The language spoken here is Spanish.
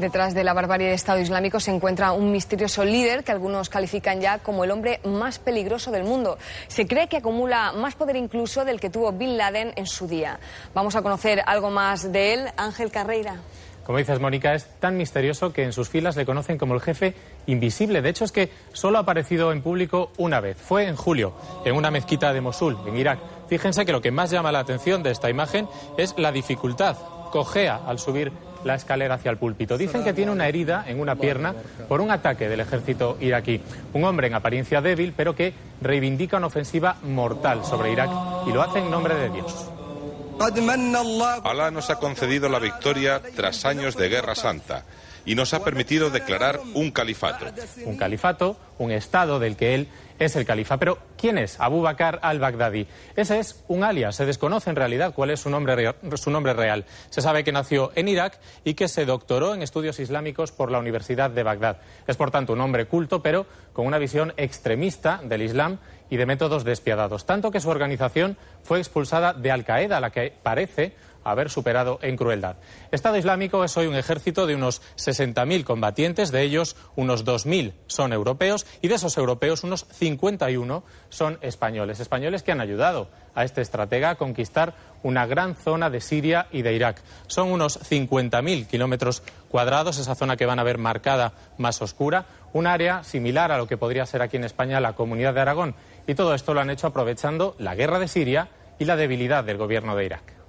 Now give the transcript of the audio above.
Detrás de la barbarie de Estado Islámico se encuentra un misterioso líder que algunos califican ya como el hombre más peligroso del mundo. Se cree que acumula más poder incluso del que tuvo Bin Laden en su día. Vamos a conocer algo más de él. Ángel Carreira. Como dices, Mónica, es tan misterioso que en sus filas le conocen como el jefe invisible. De hecho, es que solo ha aparecido en público una vez. Fue en julio, en una mezquita de Mosul, en Irak. Fíjense que lo que más llama la atención de esta imagen es la dificultad. Cojea al subir la escalera hacia el púlpito. Dicen que tiene una herida en una pierna por un ataque del ejército iraquí. Un hombre en apariencia débil, pero que reivindica una ofensiva mortal sobre Irak y lo hace en nombre de Dios. Alá nos ha concedido la victoria tras años de guerra santa y nos ha permitido declarar un califato. Un califato, un estado del que él es el califa. Pero, ¿quién es Abu Bakr al-Baghdadi? Ese es un alias. Se desconoce en realidad cuál es su nombre, real, su nombre real. Se sabe que nació en Irak y que se doctoró en estudios islámicos por la Universidad de Bagdad. Es, por tanto, un hombre culto, pero con una visión extremista del Islam y de métodos despiadados. Tanto que su organización fue expulsada de Al-Qaeda, la que parece haber superado en crueldad. Estado Islámico es hoy un ejército de unos 60.000 combatientes, de ellos unos 2.000 son europeos y de esos europeos unos 51 son españoles, españoles que han ayudado a este estratega a conquistar una gran zona de Siria y de Irak. Son unos 50.000 kilómetros cuadrados, esa zona que van a ver marcada más oscura, un área similar a lo que podría ser aquí en España la Comunidad de Aragón. Y todo esto lo han hecho aprovechando la guerra de Siria y la debilidad del gobierno de Irak.